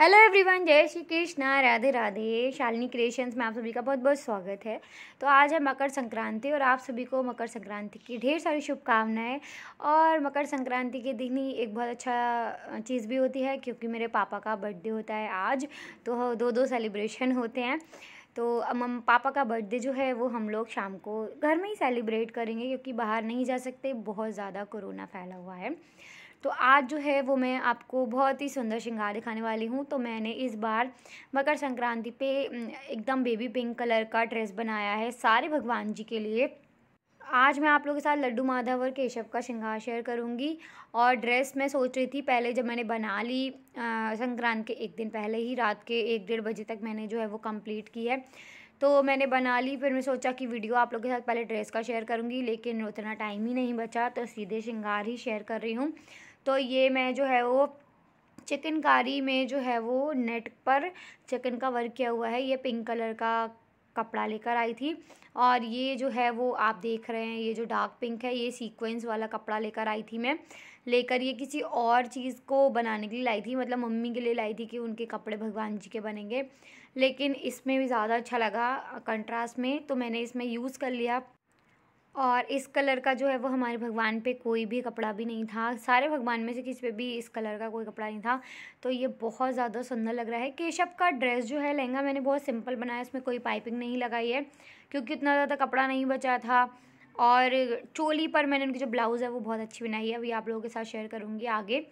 hello everyone जय Shri Krishna Radhe Radhe Shalini creations में आप सभी का बहुत बहुत स्वागत है तो आज है मकर संक्रांति और आप सभी को मकर संक्रांति की ढेर सारी शुभकामनाएं और मकर संक्रांति के दिन ही एक बहुत अच्छा चीज़ भी होती है क्योंकि मेरे पापा का बर्थडे होता है आज तो दो दो सेलिब्रेशन होते हैं तो मम पापा का बर्थडे जो है वो हम लोग शाम को घर में ही सेलिब्रेट करेंगे क्योंकि बाहर नहीं जा सकते बहुत ज़्यादा कोरोना फैला हुआ है तो आज जो है वो मैं आपको बहुत ही सुंदर श्रृंगार दिखाने वाली हूँ तो मैंने इस बार मकर संक्रांति पे एकदम बेबी पिंक कलर का ड्रेस बनाया है सारे भगवान जी के लिए आज मैं आप लोगों के साथ लड्डू माधव और केशव का श्रृंगार शेयर करूंगी और ड्रेस मैं सोच रही थी पहले जब मैंने बना ली संक्रांति के एक दिन पहले ही रात के एक डेढ़ बजे तक मैंने जो है वो कंप्लीट की है तो मैंने बना ली फिर मैं सोचा कि वीडियो आप लोगों के साथ पहले ड्रेस का शेयर करूँगी लेकिन उतना टाइम ही नहीं बचा तो सीधे श्रृंगार ही शेयर कर रही हूँ तो ये मैं जो है वो चिकनकारी में जो है वो नेट पर चिकन का वर्क किया हुआ है ये पिंक कलर का कपड़ा लेकर आई थी और ये जो है वो आप देख रहे हैं ये जो डार्क पिंक है ये सीक्वेंस वाला कपड़ा लेकर आई थी मैं लेकर ये किसी और चीज़ को बनाने के लिए लाई थी मतलब मम्मी के लिए लाई थी कि उनके कपड़े भगवान जी के बनेंगे लेकिन इसमें भी ज़्यादा अच्छा लगा कंट्रास्ट में तो मैंने इसमें यूज़ कर लिया और इस कलर का जो है वो हमारे भगवान पे कोई भी कपड़ा भी नहीं था सारे भगवान में से किसी पे भी इस कलर का कोई कपड़ा नहीं था तो ये बहुत ज़्यादा सुंदर लग रहा है केशव का ड्रेस जो है लहंगा मैंने बहुत सिंपल बनाया इसमें कोई पाइपिंग नहीं लगाई है क्योंकि उतना ज़्यादा कपड़ा नहीं बचा था और चोली पर मैंने उनकी जो ब्लाउज़ है वो बहुत अच्छी बनाई है अभी आप लोगों के साथ शेयर करूँगी आगे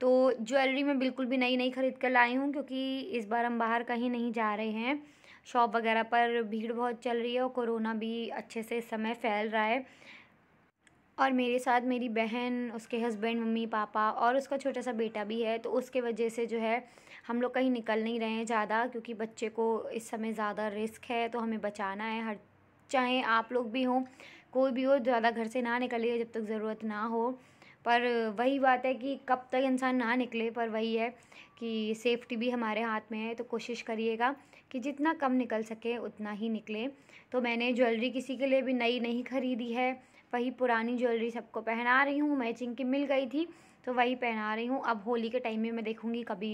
तो ज्वेलरी मैं बिल्कुल भी नई नई ख़रीद कर लाई हूँ क्योंकि इस बार हम बाहर कहीं नहीं जा रहे हैं शॉप वगैरह पर भीड़ बहुत चल रही है और कोरोना भी अच्छे से इस समय फैल रहा है और मेरे साथ मेरी बहन उसके हस्बैंड मम्मी पापा और उसका छोटा सा बेटा भी है तो उसके वजह से जो है हम लोग कहीं निकल नहीं रहे हैं ज़्यादा क्योंकि बच्चे को इस समय ज़्यादा रिस्क है तो हमें बचाना है हर चाहे आप लोग भी हों कोई भी हो ज़्यादा घर से ना निकलिए जब तक ज़रूरत ना हो पर वही बात है कि कब तक इंसान ना निकले पर वही है कि सेफ्टी भी हमारे हाथ में है तो कोशिश करिएगा कि जितना कम निकल सके उतना ही निकले तो मैंने ज्वेलरी किसी के लिए भी नई नहीं खरीदी है वही पुरानी ज्वेलरी सबको पहना रही हूँ मैचिंग की मिल गई थी तो वही पहना रही हूँ अब होली के टाइम में मैं देखूँगी कभी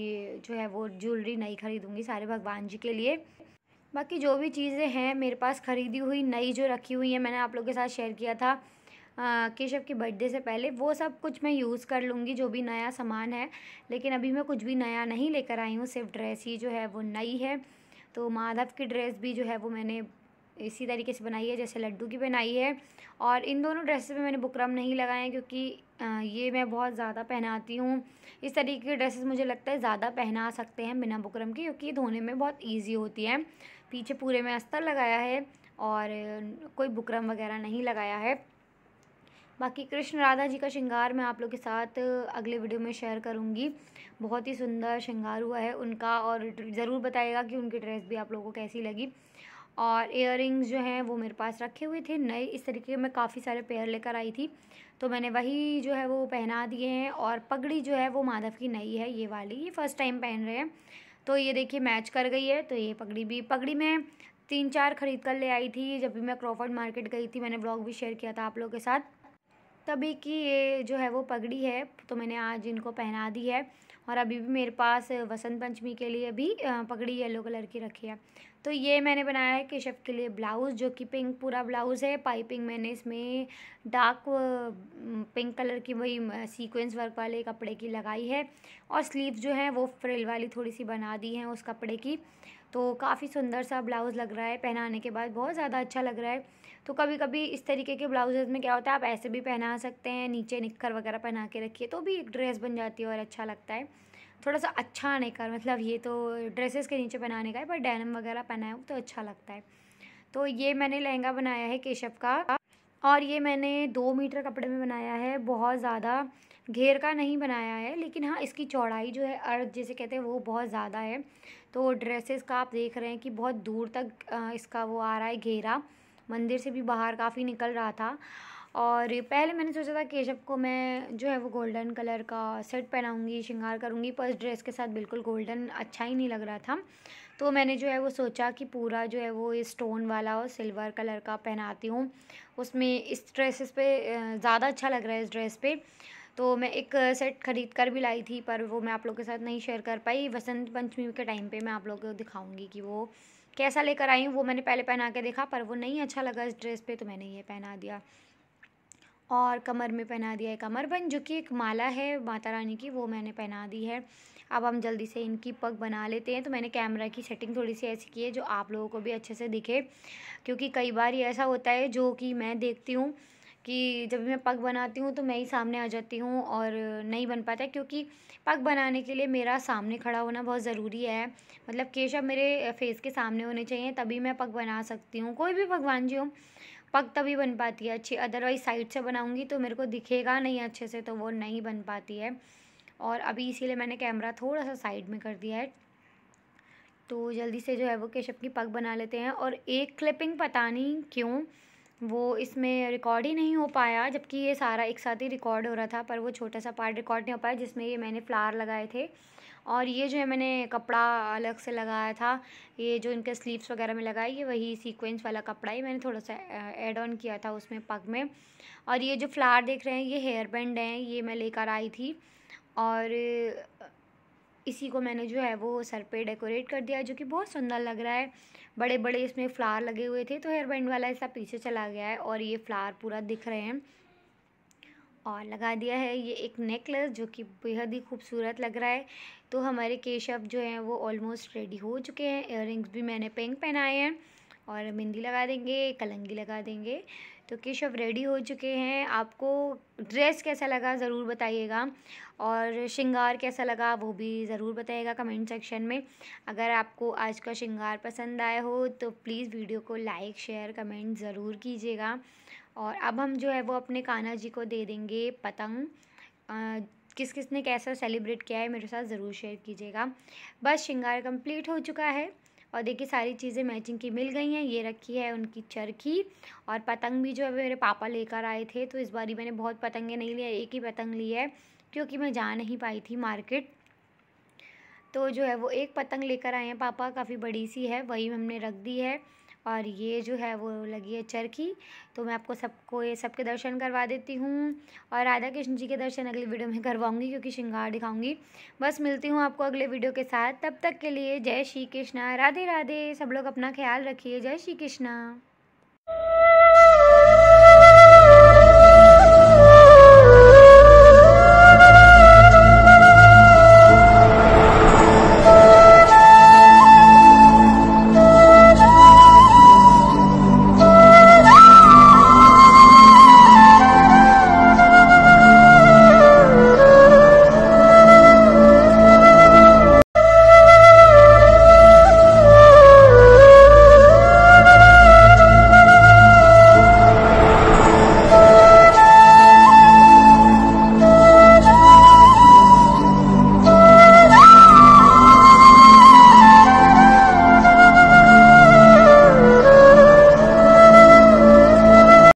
जो है वो ज्वेलरी नहीं खरीदूँगी सारे भगवान जी के लिए बाकी जो भी चीज़ें हैं मेरे पास ख़रीदी हुई नई जो रखी हुई है मैंने आप लोगों के साथ शेयर किया था केशव के बर्थडे से पहले वो सब कुछ मैं यूज़ कर लूँगी जो भी नया सामान है लेकिन अभी मैं कुछ भी नया नहीं लेकर आई हूँ सिर्फ ड्रेस ही जो है वो नई है तो माधव की ड्रेस भी जो है वो मैंने इसी तरीके से बनाई है जैसे लड्डू की बनाई है और इन दोनों ड्रेसेस में मैंने बुकरम नहीं लगाए हैं क्योंकि ये मैं बहुत ज़्यादा पहनाती हूँ इस तरीके के ड्रेसेस मुझे लगता है ज़्यादा पहना सकते हैं बिना बुकरम के क्योंकि धोने में बहुत ईजी होती है पीछे पूरे में अस्तर लगाया है और कोई बुकरम वगैरह नहीं लगाया है बाकी कृष्ण राधा जी का श्रृंगार मैं आप लोग के साथ अगले वीडियो में शेयर करूँगी बहुत ही सुंदर श्रृंगार हुआ है उनका और ज़रूर बताएगा कि उनकी ड्रेस भी आप लोगों को कैसी लगी और इयर जो हैं वो मेरे पास रखे हुए थे नए इस तरीके के मैं काफ़ी सारे पेयर लेकर आई थी तो मैंने वही जो है वो पहना दिए हैं और पगड़ी जो है वो माधव की नई है ये वाली ये फ़र्स्ट टाइम पहन रहे हैं तो ये देखिए मैच कर गई है तो ये पगड़ी भी पगड़ी में तीन चार खरीद कर ले आई थी जब भी मैं क्रॉफर्ड मार्केट गई थी मैंने ब्लॉग भी शेयर किया था आप लोगों के साथ तभी की ये जो है वो पगड़ी है तो मैंने आज इनको पहना दी है और अभी भी मेरे पास वसंत पंचमी के लिए भी पगड़ी येलो कलर की रखी है तो ये मैंने बनाया है केशव के लिए ब्लाउज़ जो कि पिंक पूरा ब्लाउज़ है पाइपिंग मैंने इसमें डार्क पिंक कलर की वही सीक्वेंस वर्क वाले कपड़े की लगाई है और स्लीव जो है वो फ्रिल वाली थोड़ी सी बना दी है उस कपड़े की तो काफ़ी सुंदर सा ब्लाउज़ लग रहा है पहनाने के बाद बहुत ज़्यादा अच्छा लग रहा है तो कभी कभी इस तरीके के ब्लाउजेज़ में क्या होता है आप ऐसे भी पहना सकते हैं नीचे निक्कर वगैरह पहना के रखिए तो भी एक ड्रेस बन जाती है और अच्छा लगता है थोड़ा सा अच्छा आने का मतलब ये तो ड्रेसेस के नीचे पहनाने का है पर डैनम वगैरह पहनाए तो अच्छा लगता है तो ये मैंने लहंगा बनाया है केशव का और ये मैंने दो मीटर कपड़े में बनाया है बहुत ज़्यादा घेर का नहीं बनाया है लेकिन हाँ इसकी चौड़ाई जो है अर्थ जैसे कहते हैं वो बहुत ज़्यादा है तो ड्रेसेस का आप देख रहे हैं कि बहुत दूर तक इसका वो आ रहा है घेरा मंदिर से भी बाहर काफ़ी निकल रहा था और पहले मैंने सोचा था केशव को मैं जो है वो गोल्डन कलर का सेट पहनाऊंगी श्रृंगार करूंगी पर ड्रेस के साथ बिल्कुल गोल्डन अच्छा ही नहीं लग रहा था तो मैंने जो है वो सोचा कि पूरा जो है वो स्टोन वाला और सिल्वर कलर का पहनाती हूँ उसमें इस ड्रेसेस पे ज़्यादा अच्छा लग रहा है इस ड्रेस पे तो मैं एक सेट ख़रीद कर भी लाई थी पर वो मैं आप लोगों के साथ नहीं शेयर कर पाई वसंत पंचमी के टाइम पे मैं आप लोग को दिखाऊंगी कि वो कैसा लेकर आई हूँ वो मैंने पहले पहना के देखा पर वो नहीं अच्छा लगा इस ड्रेस पे तो मैंने ये पहना दिया और कमर में पहना दिया है कमरबंद जो कि एक माला है माता रानी की वो मैंने पहना दी है अब हम जल्दी से इनकी पग बना लेते हैं तो मैंने कैमरा की सेटिंग थोड़ी सी ऐसी की है जो आप लोगों को भी अच्छे से दिखे क्योंकि कई बार ये ऐसा होता है जो कि मैं देखती हूँ कि जब मैं पग बनाती हूँ तो मैं ही सामने आ जाती हूँ और नहीं बन पाता क्योंकि पग बनाने के लिए मेरा सामने खड़ा होना बहुत ज़रूरी है मतलब केशव मेरे फेस के सामने होने चाहिए तभी मैं पग बना सकती हूँ कोई भी भगवान जी हो पग तभी बन पाती है अच्छी अदरवाइज साइड से बनाऊँगी तो मेरे को दिखेगा नहीं अच्छे से तो वो नहीं बन पाती है और अभी इसीलिए मैंने कैमरा थोड़ा सा साइड में कर दिया है तो जल्दी से जो है वो केशव की पग बना लेते हैं और एक क्लिपिंग पता नहीं क्यों वो इसमें रिकॉर्ड ही नहीं हो पाया जबकि ये सारा एक साथ ही रिकॉर्ड हो रहा था पर वो छोटा सा पार्ट रिकॉर्ड नहीं हो पाया जिसमें ये मैंने फ्लावर लगाए थे और ये जो है मैंने कपड़ा अलग से लगाया था ये जो इनके स्लीव्स वगैरह में लगाए ये वही सीक्वेंस वाला कपड़ा ही मैंने थोड़ा सा ऐड ऑन किया था उसमें पग में और ये जो फ्लावर देख रहे हैं ये हेयर बैंड हैं ये मैं लेकर आई थी और इसी को मैंने जो है वो सर पे डेकोरेट कर दिया जो कि बहुत सुंदर लग रहा है बड़े बड़े इसमें फ्लावर लगे हुए थे तो हेयर बैंड वाला ऐसा पीछे चला गया है और ये फ्लावर पूरा दिख रहे हैं और लगा दिया है ये एक नेकलेस जो कि बेहद ही खूबसूरत लग रहा है तो हमारे केशव जो हैं वो ऑलमोस्ट रेडी हो चुके हैं इयर भी मैंने पिंक पहनाए हैं और मेहंदी लगा देंगे कलंगी लगा देंगे तो केशव रेडी हो चुके हैं आपको ड्रेस कैसा लगा ज़रूर बताइएगा और श्रृंगार कैसा लगा वो भी ज़रूर बताइएगा कमेंट सेक्शन में अगर आपको आज का श्रृंगार पसंद आया हो तो प्लीज़ वीडियो को लाइक शेयर कमेंट ज़रूर कीजिएगा और अब हम जो है वो अपने कान्हा जी को दे देंगे पतंग किस किस ने कैसा सेलिब्रेट किया है मेरे साथ ज़रूर शेयर कीजिएगा बस श्रृंगार कंप्लीट हो चुका है और देखिए सारी चीज़ें मैचिंग की मिल गई हैं ये रखी है उनकी चरखी और पतंग भी जो है मेरे पापा लेकर आए थे तो इस बारी मैंने बहुत पतंगे नहीं लिया एक ही पतंग ली है क्योंकि मैं जा नहीं पाई थी मार्केट तो जो है वो एक पतंग लेकर आए हैं पापा काफ़ी बड़ी सी है वही हमने रख दी है और ये जो है वो लगी है चरखी तो मैं आपको सबको ये सबके दर्शन करवा देती हूँ और राधा कृष्ण जी के दर्शन अगली वीडियो में करवाऊँगी क्योंकि श्रृंगार दिखाऊँगी बस मिलती हूँ आपको अगले वीडियो के साथ तब तक के लिए जय श्री कृष्णा राधे राधे सब लोग अपना ख्याल रखिए जय श्री कृष्णा